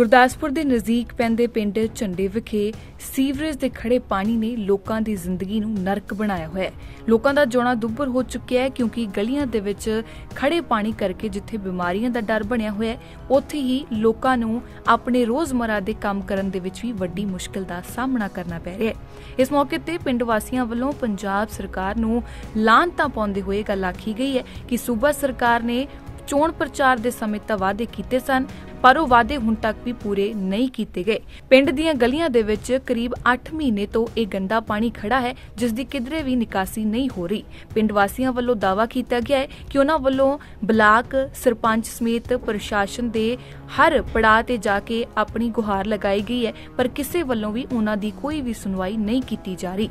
ਗੁਰਦਾਸਪੁਰ ਦੇ ਨਜ਼ਦੀਕ ਪੈਂਦੇ ਪਿੰਡ ਝੰਡੇ ਵਿਖੇ ਸੀਵਰੇਜ ਦੇ ਖੜੇ ਪਾਣੀ ਨੇ ਲੋਕਾਂ ਦੀ ਜ਼ਿੰਦਗੀ ਨੂੰ ਨਰਕ ਬਣਾਇਆ ਹੋਇਆ ਹੈ ਲੋਕਾਂ ਦਾ ਜੋਣਾ ਦੁੱਬਰ ਹੋ ਚੁੱਕਿਆ ਹੈ ਕਿਉਂਕਿ ਗਲੀਆਂ ਦੇ ਵਿੱਚ ਖੜੇ ਪਾਣੀ ਕਰਕੇ ਜਿੱਥੇ ਬਿਮਾਰੀਆਂ ਦਾ ਡਰ ਬਣਿਆ ਹੋਇਆ ਹੈ ਉੱਥੇ ਹੀ ਲੋਕਾਂ ਨੂੰ ਆਪਣੇ ਰੋਜ਼ਮਰਾ ਦੇ ਕੰਮ ਕਰਨ ਦੇ ਵਿੱਚ ਵੀ ਵੱਡੀ ਮੁਸ਼ਕਲ ਦਾ ਸਾਹਮਣਾ ਕਰਨਾ ਪੈ ਰਿਹਾ ਹੈ ਇਸ ਮੌਕੇ ਤੇ ਪਿੰਡ ਵਾਸੀਆਂ ਵੱਲੋਂ ਪੰਜਾਬ ਸਰਕਾਰ ਨੂੰ ਲਾਂਤਾਂ ਪਾਉਂਦੇ ਹੋਏ ਗੱਲ ਆਖੀ ਗਈ ਹੈ ਕਿ ਸੂਬਾ ਸਰਕਾਰ ਨੇ ਚੋਣ ਪ੍ਰਚਾਰ ਦੇ ਸਮੇਂ ਤਾਂ ਵਾਅਦੇ ਕੀਤੇ ਸਨ ਪਰ ਉਹ ਵਾਅਦੇ ਹੁਣ ਤੱਕ ਵੀ ਪੂਰੇ ਨਹੀਂ ਕੀਤੇ ਗਏ ਪਿੰਡ ਦੀਆਂ ਗਲੀਆਂ ਦੇ ਵਿੱਚ ਕਰੀਬ 8 ਮਹੀਨੇ ਤੋਂ ਇਹ ਗੰਦਾ ਪਾਣੀ ਖੜਾ ਹੈ ਜਿਸ ਦੀ ਕਿਧਰੇ ਵੀ ਨਿਕਾਸੀ ਨਹੀਂ ਹੋ ਰਹੀ ਪਿੰਡ ਵਾਸੀਆਂ ਵੱਲੋਂ ਦਾਵਾ ਕੀਤਾ ਗਿਆ ਹੈ ਕਿ ਉਹਨਾਂ ਵੱਲੋਂ ਬਲਾਕ ਸਰਪੰਚ ਸਮੇਤ ਪ੍ਰਸ਼ਾਸਨ ਦੇ ਹਰ ਪੜਾਅ ਤੇ ਜਾ ਕੇ ਆਪਣੀ ਗੁਹਾਰ ਲਗਾਈ ਗਈ ਹੈ ਪਰ ਕਿਸੇ ਵੱਲੋਂ ਵੀ ਉਹਨਾਂ ਦੀ ਕੋਈ ਵੀ ਸੁਣਵਾਈ ਨਹੀਂ ਕੀਤੀ ਜਾ ਰਹੀ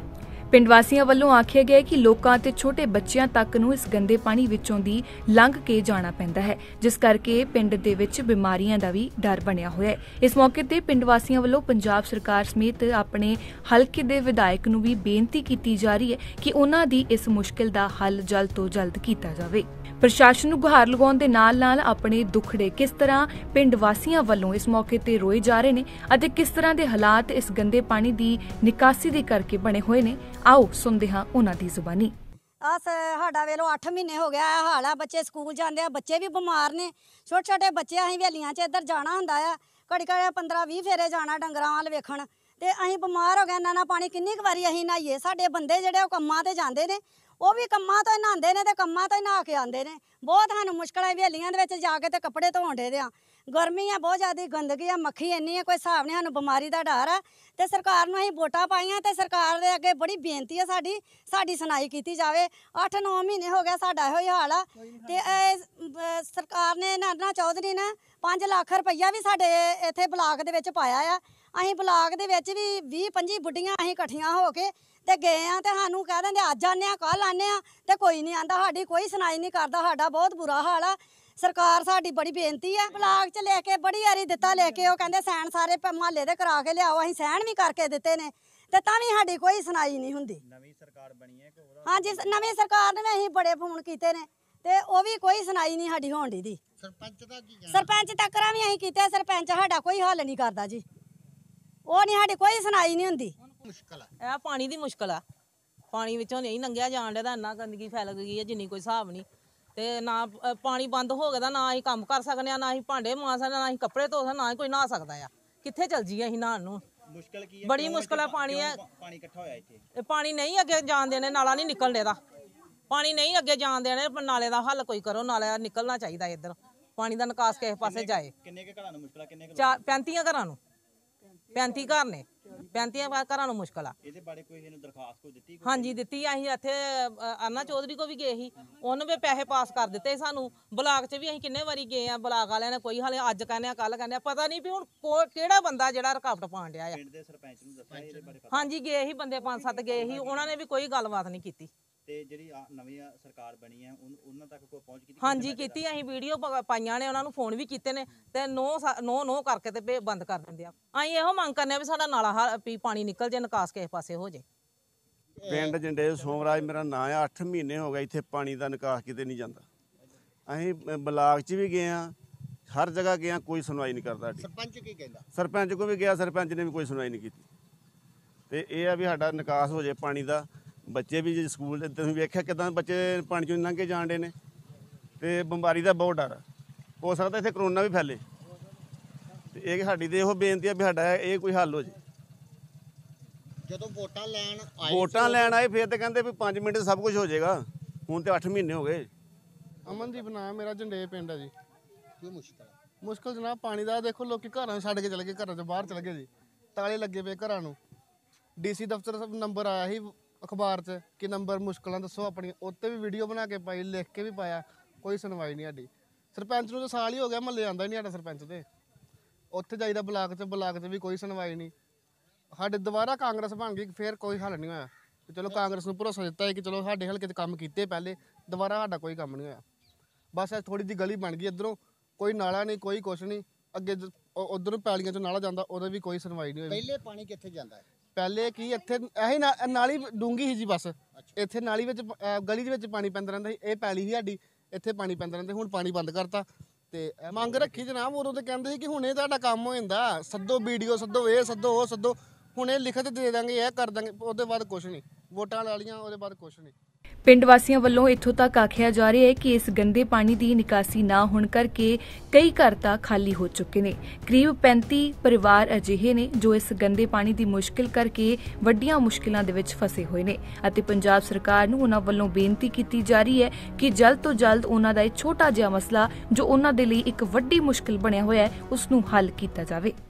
ਪਿੰਡ ਵਾਸੀਆਂ ਵੱਲੋਂ ਆਖਿਆ ਗਿਆ ਕਿ ਲੋਕਾਂ ਤੇ ਛੋਟੇ ਬੱਚਿਆਂ ਤੱਕ ਨੂੰ ਇਸ ਗੰਦੇ ਪਾਣੀ ਵਿੱਚੋਂ ਦੀ ਲੰਘ ਕੇ ਜਾਣਾ ਪੈਂਦਾ ਹੈ ਜਿਸ ਕਰਕੇ ਪਿੰਡ ਦੇ ਵਿੱਚ ਬਿਮਾਰੀਆਂ ਦਾ ਵੀ ਡਰ ਬਣਿਆ ਹੋਇਆ ਹੈ ਇਸ ਮੌਕੇ ਤੇ ਪਿੰਡ ਵਾਸੀਆਂ ਵੱਲੋਂ ਪੰਜਾਬ ਸਰਕਾਰ ਸਮੇਤ ਆਪਣੇ ਹਲਕੇ ਦੇ ਵਿਧਾਇਕ ਨੂੰ ਵੀ ਬੇਨਤੀ ਕੀਤੀ ਜਾ ਰਹੀ ਹੈ ਕਿ ਉਹਨਾਂ ਦੀ ਇਸ ਮੁਸ਼ਕਲ ਦਾ ਹੱਲ ਜਲਦ ਤੋਂ ਜਲਦ ਕੀਤਾ ਜਾਵੇ ਪ੍ਰਸ਼ਾਸਨ ਨੂੰ ਗੁਹਾਰ ਲਗਾਉਣ ਦੇ ਨਾਲ-ਨਾਲ ਆਪਣੇ ਦੁਖੜੇ ਕਿਸ ਤਰ੍ਹਾਂ ਪਿੰਡ ਵਾਸੀਆਂ ਵੱਲੋਂ ਇਸ ਮੌਕੇ ਤੇ ਰੋਏ ਜਾ ਰਹੇ ਨੇ ਅਤੇ ਕਿਸ ਤਰ੍ਹਾਂ ਦੇ ਹਾਲਾਤ ਇਸ ਗੰਦੇ ਪਾਣੀ ਦੀ ਨਿਕਾਸੀ ਦੇ ਕਰਕੇ ਬਣੇ ਹੋਏ ਨੇ ਆਓ ਸੁਣਦੇ ਹਾਂ ਉਹਨਾਂ ਦੀ ਜ਼ੁਬਾਨੀ ਆ ਸਾਡਾ ਵੇਲੋ 8 ਮਹੀਨੇ ਹੋ ਗਿਆ ਆ ਹਾਲਾ ਬੱਚੇ ਸਕੂਲ ਜਾਂਦੇ ਆ ਬੱਚੇ ਵੀ ਬਿਮਾਰ ਨੇ ਛੋਟੇ ਛੋਟੇ ਬੱਚੇ ਅਸੀਂ ਵੇਲੀਆਂ 'ਚ ਇੱਧਰ ਜਾਣਾ ਹੁੰਦਾ ਆ ਘੜੀ ਘੜੀ 15 20 ਫੇਰੇ ਜਾਣਾ ਡੰਗਰਾਂ ਵਾਲ ਵੇਖਣ ਤੇ ਅਸੀਂ ਬਿਮਾਰ ਹੋ ਗਏ ਨਾਨਾ ਪਾਣੀ ਕਿੰਨੀ ਕੁ ਵਾਰੀ ਅਸੀਂ ਨਹਾਈਏ ਸਾਡੇ ਬੰਦੇ ਜਿਹੜੇ ਉਹ ਕੰਮਾਂ ਤੇ ਜਾਂਦੇ ਨੇ ਉਹ ਵੀ ਕੰਮਾਂ ਤੋਂ ਨਹਾਉਂਦੇ ਨੇ ਤੇ ਕੰਮਾਂ ਤੋਂ ਹੀ ਨਹਾ ਕੇ ਆਉਂਦੇ ਨੇ ਬਹੁਤ ਸਾਨੂੰ ਮੁਸ਼ਕਲਾਂ ਵੇਲੀਆਂ ਦੇ ਵਿੱਚ ਜਾ ਕੇ ਤੇ ਕੱਪੜੇ ਧੋਣ ਦੇ ਆ ਗਰਮੀ ਆ ਬਹੁਤ ਜ਼ਿਆਦਾ ਗੰਦਗੀ ਆ ਮੱਖੀ ਇੰਨੀ ਆ ਕੋਈ ਹਿਸਾਬ ਨਹੀਂ ਸਾਨੂੰ ਬਿਮਾਰੀ ਦਾ ਡਰ ਆ ਤੇ ਸਰਕਾਰ ਨੂੰ ਅਸੀਂ ਵੋਟਾਂ ਪਾਈਆਂ ਤੇ ਸਰਕਾਰ ਦੇ ਅੱਗੇ ਬੜੀ ਬੇਨਤੀ ਆ ਸਾਡੀ ਸਾਡੀ ਸੁਣਾਈ ਕੀਤੀ ਜਾਵੇ 8-9 ਮਹੀਨੇ ਹੋ ਗਿਆ ਸਾਡਾ ਇਹੋ ਹੀ ਹਾਲ ਆ ਤੇ ਸਰਕਾਰ ਨੇ ਨਾਨਾ ਚੌਧਰੀ ਨੇ 5 ਲੱਖ ਰੁਪਈਆ ਵੀ ਸਾਡੇ ਇੱਥੇ ਬਲਾਕ ਦੇ ਵਿੱਚ ਪਾਇਆ ਆ ਅਸੀਂ ਬਲਾਕ ਦੇ ਵਿੱਚ ਵੀ 20 25 ਬੁੱਢੀਆਂ ਅਸੀਂ ਇਕੱਠੀਆਂ ਹੋ ਕੇ ਤੇ ਗਏ ਆ ਤੇ ਸਾਨੂੰ ਕਹਿ ਦਿੰਦੇ ਅੱਜ ਆਨੇ ਆ ਕੱਲ ਆਨੇ ਆ ਤੇ ਕੋਈ ਨਹੀਂ ਆਂਦਾ ਸਾਡੀ ਕੋਈ ਸੁਣਾਈ ਨਹੀਂ ਕਰਦਾ ਸਾਡਾ ਬਹੁਤ ਬੁਰਾ ਹਾਲ ਆ ਸਰਕਾਰ ਸਾਡੀ ਬੜੀ ਬੇਨਤੀ ਆ ਬਲਾਕ 'ਚ ਲੈ ਕੇ ਬੜੀ ਯਾਰੀ ਦਿੱਤਾ ਲੈ ਕੇ ਉਹ ਕਹਿੰਦੇ ਸੈਣ ਸਾਰੇ ਮਹੱਲੇ ਦੇ ਕਰਾ ਕੇ ਲਿਆਓ ਅਸੀਂ ਸੈਣ ਵੀ ਕਰਕੇ ਦਿੱਤੇ ਨੇ ਤੇ ਤਾਂ ਵੀ ਸਾਡੀ ਕੋਈ ਸੁਣਾਈ ਨਹੀਂ ਹੁੰਦੀ ਨਵੀਂ ਸਰਕਾਰ ਬਣੀ ਹੈ ਕਿ ਉਹਦਾ ਹਾਂਜੀ ਨਵੀਂ ਸਰਕਾਰ ਨੇ ਅਸੀਂ ਬੜੇ ਫੋਨ ਕੀਤੇ ਨੇ ਤੇ ਉਹ ਵੀ ਕੋਈ ਸੁਣਾਈ ਨਹੀਂ ਸਾਡੀ ਹੋਣ ਦੀ ਸਰਪੰਚ ਦਾ ਕੀ ਕਹਿਣਾ ਸਰਪੰਚ ਤੱਕਰਾ ਵੀ ਅਸੀਂ ਕੀਤੇ ਸਰਪੰਚ ਸਾਡਾ ਕੋਈ ਹੱਲ ਨਹੀਂ ਕਰਦਾ ਜੀ ਉਹ ਨਹੀਂ ਸਾਡੀ ਕੋਈ ਸੁਣਾਈ ਨਹੀਂ ਹੁੰਦੀ ਮੁਸ਼ਕਲ ਆ ਇਹ ਪਾਣੀ ਦੀ ਮੁਸ਼ਕਲ ਆ ਪਾਣੀ ਵਿੱਚੋਂ ਨਹੀਂ ਲੰਘਿਆ ਜਾਣ ਡਿਆ ਤਾਂ ਇੰਨਾ ਗੰਦਗੀ ਫੈਲ ਗਈ ਹੈ ਜਿੰਨੀ ਕੋਈ ਹਿਸਾਬ ਨਹੀਂ ਤੇ ਨਾ ਪਾਣੀ ਬੰਦ ਹੋ ਗਿਆ ਨਾ ਅਸੀਂ ਕੰਮ ਕਰ ਸਕਨੇ ਆ ਨਾ ਅਸੀਂ ਭਾਂਡੇ ਮਾਂ ਸਾ ਨਾ ਅਸੀਂ ਕੱਪੜੇ ਧੋ ਸਾ ਨਾ ਹੀ ਕੋਈ ਨਹਾ ਸਕਦਾ ਆ ਕਿੱਥੇ ਚਲ ਜੀਏ ਅਸੀਂ ਨਹਾਉਣ ਨੂੰ ਮੁਸ਼ਕਲ ਕੀ ਹੈ ਬੜੀ ਮੁਸ਼ਕਲ ਆ ਪਾਣੀ ਹੈ। ਪਾਣੀ ਇਕੱਠਾ ਹੋਇਆ ਇੱਥੇ ਇਹ ਪਾਣੀ ਨਹੀਂ ਅੱਗੇ ਜਾਣ ਦੇਣੇ ਨਾਲਾ ਨਹੀਂ ਨਿਕਲਣ ਦੇਦਾ ਪਾਣੀ ਨਹੀਂ ਅੱਗੇ ਜਾਣ ਦੇਣੇ ਪਰ ਨਾਲੇ ਦਾ ਹੱਲ ਕੋਈ ਕਰੋ ਨਾਲੇ ਨਿਕਲਣਾ ਚਾਹੀਦਾ ਇੱਧਰ ਪਾਣੀ ਦਾ ਨਿਕਾਸ ਕਿਸੇ ਪਾਸੇ ਜਾਏ ਕਿੰਨੇ ਘਰਾਂ ਨੂੰ ਮੁਸ਼ਕਲ ਆ ਕਿੰਨੇ ਕੁ 35 ਘਰਾਂ ਨੂੰ ਬੈਂਤੀ ਘਰ ਨੇ 35 ਘਰਾਂ ਨੂੰ ਮੁਸ਼ਕਲ ਆ ਇਹਦੇ ਬਾਰੇ ਕੋਈ ਇਹਨੂੰ ਦਰਖਾਸਤ ਕੋਈ ਦਿੱਤੀ ਹਾਂਜੀ ਦਿੱਤੀ ਆ, ਅਸੀਂ ਇੱਥੇ ਆਨਾ ਚੌਧਰੀ ਕੋ ਵੀ ਗਏ ਸੀ ਉਹਨੂੰ ਵੀ ਪੈਸੇ ਪਾਸ ਕਰ ਦਿੱਤੇ ਸਾਨੂੰ ਬਲਾਕ 'ਚ ਵੀ ਅਸੀਂ ਕਿੰਨੇ ਵਾਰੀ ਗਏ ਆ ਬਲਾਕ ਵਾਲਿਆਂ ਨੇ ਕੋਈ ਹਾਲੇ ਅੱਜ ਕਹਿੰਦੇ ਆ ਕੱਲ ਕਹਿੰਦੇ ਆ ਪਤਾ ਨਹੀਂ ਵੀ ਹੁਣ ਕੋ- ਕਿਹੜਾ ਬੰਦਾ ਜਿਹੜਾ ਰਕਾਵਟ ਪਾਣ ਡਿਆ ਆ ਪਿੰਡ ਦੇ ਸਰਪੰਚ ਨੂੰ ਦੱਸਿਆ ਇਹਦੇ ਬਾਰੇ ਹਾਂਜੀ ਗਏ ਸੀ ਬੰਦੇ ਪੰਜ ਸੱਤ ਗਏ ਸੀ ਉਹਨਾਂ ਨੇ ਵੀ ਕੋਈ ਗੱਲਬਾਤ ਨਹੀਂ ਕੀਤੀ ਤੇ ਜਿਹੜੀ ਨਵੀਂ ਸਰਕਾਰ ਬਣੀ ਹੈ ਉਹਨਾਂ ਤੱਕ ਕੋਈ ਪਹੁੰਚ ਕੀਤੀ ਹਾਂਜੀ ਕੀਤੀ ਅਸੀਂ ਵੀਡੀਓ ਪਾਈਆਂ ਨੇ ਉਹਨਾਂ ਨੂੰ ਫੋਨ ਵੀ ਕੀਤੇ ਨੇ ਤੇ ਨੋ ਨੋ ਨੋ ਕਰਕੇ ਤੇ ਬੰਦ ਕਰ ਦਿੰਦੇ ਆ ਅਸੀਂ ਇਹੋ ਮੰਗ ਕਰਨੇ ਆ ਵੀ ਸਾਡਾ ਨਾਲਾ ਹਾ- ਵੀ ਪਾਣੀ ਨਿਕਲ ਜੇ ਨਿਕਾਸ ਕਿਸੇ ਪਾਸੇ ਹੋ ਜੇ ਪਿੰਡ ਜੰਡੇ ਸੋਮਰਾਜ ਮੇਰਾ ਨਾਂ ਆ 8 ਮਹੀਨੇ ਹੋ ਗਏ ਇੱਥੇ ਪਾਣੀ ਦਾ ਨਿਕਾਸ ਕਿਤੇ ਨਹੀਂ ਜਾਂਦਾ ਅਸੀਂ ਬਲਾਕ 'ਚ ਵੀ ਗਏ ਆ ਹਰ ਜਗ੍ਹਾ ਗਏ ਆ ਕੋਈ ਸੁਣਵਾਈ ਨਹੀਂ ਕਰਦਾ ਸਰਪੰਚ ਕੀ ਕਹਿੰਦਾ ਸਰਪੰਚ ਕੋ ਵੀ ਗਿਆ ਸਰਪੰਚ ਨੇ ਵੀ ਕੋਈ ਸੁਣਵਾਈ ਨਹੀਂ ਕੀਤੀ ਤੇ ਇਹ ਆ ਵੀ ਸਾਡਾ ਨਿਕਾਸ ਹੋ ਜੇ ਪਾਣੀ ਦਾ ਬੱਚੇ ਵੀ ਜੇ ਸਕੂਲ ਦੇ ਤੁਸੀਂ ਵੇਖਿਆ ਕਿਦਾਂ ਬੱਚੇ ਪਾਣੀ ਚੋਂ ਲੰਘ ਕੇ ਨੇ ਤੇ ਬਿਮਾਰੀ ਦਾ ਬਹੁਤ ਡਰ ਹੋ ਸਕਦਾ ਇੱਥੇ ਕਰੋਨਾ ਵੀ ਫੈਲੇ ਤੇ ਇਹ ਸਾਡੀ ਤੇ ਇਹੋ ਬੇਨਤੀ ਆ ਵੀ ਸਾਡਾ ਇਹ ਕੋਈ ਹੱਲ ਹੋ ਜੇ ਜਦੋਂ ਵੋਟਾਂ ਲੈਣ ਆਏ ਵੋਟਾਂ ਲੈਣ ਆਏ ਫਿਰ ਤੇ ਕਹਿੰਦੇ ਵੀ 5 ਮਿੰਟ ਸਭ ਕੁਝ ਹੋ ਜਾਏਗਾ ਹੁਣ ਤੇ 8 ਮਹੀਨੇ ਹੋ ਗਏ ਅਮਨਦੀਪ ਨਾਮ ਮੇਰਾ ਜੰਡੇ ਪਿੰਡ ਹੈ ਜੀ ਕੀ ਮੁਸ਼ਕਲ ਮੁਸ਼ਕਲ ਜਨਾਬ ਪਾਣੀ ਦਾ ਦੇਖੋ ਲੋਕੀ ਘਰਾਂ ਛੱਡ ਕੇ ਚਲੇ ਗਏ ਘਰਾਂ ਤੋਂ ਬਾਹਰ ਚਲੇ ਗਏ ਜੀ ਤਾਲੇ ਲੱਗੇ ਪਏ ਘਰਾਂ ਨੂੰ ਡੀਸੀ ਦਫ਼ਤਰ ਨੰਬਰ ਆਇਆ ਸੀ ਅਖਬਾਰ 'ਚ ਕਿ ਨੰਬਰ ਮੁਸ਼ਕਲਾਂ ਦੱਸੋ ਆਪਣੀ ਉੱਤੇ ਵੀ ਵੀਡੀਓ ਬਣਾ ਕੇ ਪਾਈ ਲਿਖ ਕੇ ਵੀ ਪਾਇਆ ਕੋਈ ਸੁਣਵਾਈ ਨਹੀਂ ਸਾਡੀ ਸਰਪੰਚ ਨੂੰ ਤਾਂ ਸਾਲ ਹੀ ਹੋ ਗਿਆ ਮੱਲੇ ਆਂਦਾ ਹੀ ਨਹੀਂ ਸਾਡਾ ਸਰਪੰਚ ਤੇ ਉੱਥੇ ਜਾਈਦਾ ਬਲਾਕ 'ਚ ਬਲਾਕ 'ਚ ਵੀ ਕੋਈ ਸੁਣਵਾਈ ਨਹੀਂ ਸਾਡੇ ਦੁਬਾਰਾ ਕਾਂਗਰਸ ਬਣ ਗਈ ਫੇਰ ਕੋਈ ਹੱਲ ਨਹੀਂ ਹੋਇਆ ਕਿ ਚਲੋ ਕਾਂਗਰਸ ਨੂੰ ਭਰੋਸਾ ਦਿੱਤਾ ਹੈ ਕਿ ਚਲੋ ਸਾਡੇ ਹਲਕੇ 'ਚ ਕੰਮ ਕੀਤੇ ਪਹਿਲੇ ਦੁਬਾਰਾ ਸਾਡਾ ਕੋਈ ਕੰਮ ਨਹੀਂ ਹੋਇਆ ਬਸ ਐ ਥੋੜੀ ਜੀ ਗਲੀ ਬਣ ਗਈ ਇਧਰੋਂ ਕੋਈ ਨਾਲਾ ਨਹੀਂ ਕੋਈ ਕੁਛ ਨਹੀਂ ਅੱਗੇ ਉਧਰੋਂ ਪੈਲੀਆਂ 'ਚੋਂ ਨਾਲਾ ਜਾਂਦਾ ਉਹਦੇ ਵੀ ਕੋਈ ਸੁਣਵਾਈ ਨਹੀਂ ਹੋਈ ਪਹਿਲੇ ਪਾਣੀ ਕਿੱਥੇ ਜਾਂਦਾ ਹੈ ਪਹਿਲੇ ਕੀ ਇੱਥੇ ਇਹ ਨਾਲੀ ਡੂੰਗੀ ਸੀ ਜੀ ਬਸ ਇੱਥੇ ਨਾਲੀ ਵਿੱਚ ਗਲੀ ਦੇ ਵਿੱਚ ਪਾਣੀ ਪੈਂਦਾ ਰਹਿੰਦਾ ਸੀ ਇਹ ਪੈਲੀ ਸੀ ਸਾਡੀ ਇੱਥੇ ਪਾਣੀ ਪੈਂਦਾ ਰਹਿੰਦਾ ਹੁਣ ਪਾਣੀ ਬੰਦ ਕਰਤਾ ਤੇ ਮੰਗ ਰੱਖੀ ਜਨਾਬ ਉਦੋਂ ਤੇ ਕਹਿੰਦੇ ਸੀ ਕਿ ਇਹ ਤੁਹਾਡਾ ਕੰਮ ਹੋ ਜਾਂਦਾ ਸੱਦੋ ਵੀਡੀਓ ਸੱਦੋ ਇਹ ਸੱਦੋ ਉਹ ਸੱਦੋ ਇਹ ਲਿਖਤ ਦੇ ਦਾਂਗੇ ਇਹ ਕਰ ਦਾਂਗੇ ਉਹਦੇ ਬਾਅਦ ਕੁਛ ਨਹੀਂ ਵੋਟਾਂ ਲਾ ਉਹਦੇ ਬਾਅਦ ਕੁਛ ਨਹੀਂ ਪਿੰਡ ਵਾਸੀਆਂ ਵੱਲੋਂ ਇੱਥੋਂ ਤੱਕ ਆਖਿਆ ਜਾ ਰਿਹਾ ਹੈ ਕਿ ਇਸ ਗੰਦੇ ਪਾਣੀ ਦੀ ਨਿਕਾਸੀ ਨਾ ਹੋਣ ਕਰਕੇ ਕਈ ਘਰ ਤਾਂ ਖਾਲੀ ਹੋ ਚੁੱਕੇ ਨੇ ਕਰੀਬ 35 ਪਰਿਵਾਰ ਅਜਿਹੇ ਨੇ ਜੋ ਇਸ ਗੰਦੇ ਪਾਣੀ ਦੀ ਮੁਸ਼ਕਿਲ ਕਰਕੇ ਵੱਡੀਆਂ ਮੁਸ਼ਕਿਲਾਂ ਦੇ ਵਿੱਚ ਫਸੇ ਹੋਏ ਨੇ ਅਤੇ ਪੰਜਾਬ ਸਰਕਾਰ ਨੂੰ ਉਹਨਾਂ ਵੱਲੋਂ ਬੇਨਤੀ ਕੀਤੀ ਜਾ ਰਹੀ ਹੈ ਕਿ ਜਲਦ ਤੋਂ ਜਲਦ ਉਹਨਾਂ ਦਾ ਇਹ ਛੋਟਾ ਜਿਹਾ ਮਸਲਾ ਜੋ ਉਹਨਾਂ ਦੇ ਲਈ ਇੱਕ ਵੱਡੀ ਮੁਸ਼ਕਿਲ ਬਣਿਆ ਹੋਇਆ ਹੈ ਉਸ ਨੂੰ ਹੱਲ ਕੀਤਾ ਜਾਵੇ